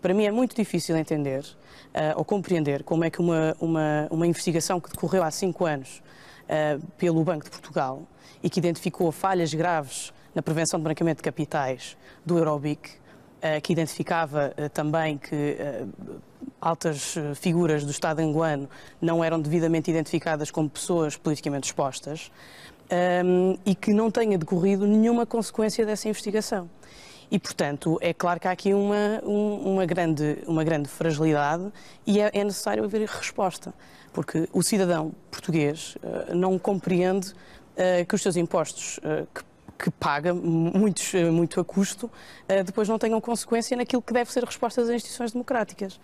Para mim é muito difícil entender uh, ou compreender como é que uma, uma, uma investigação que decorreu há cinco anos uh, pelo Banco de Portugal e que identificou falhas graves na prevenção de branqueamento de capitais do Eurobic, uh, que identificava também que altas figuras do Estado angolano não eram devidamente identificadas como pessoas politicamente expostas, um, ehm, e que não tenha decorrido nenhuma consequência dessa investigação. E, portanto, é claro que há aqui uma, um, uma, grande, uma grande fragilidade e é, é, necessário haver resposta, porque o cidadão português uh, não compreende uh, que os seus impostos uh, que que paga muitos, muito a custo, depois não tenham consequência naquilo que deve ser resposta das instituições democráticas.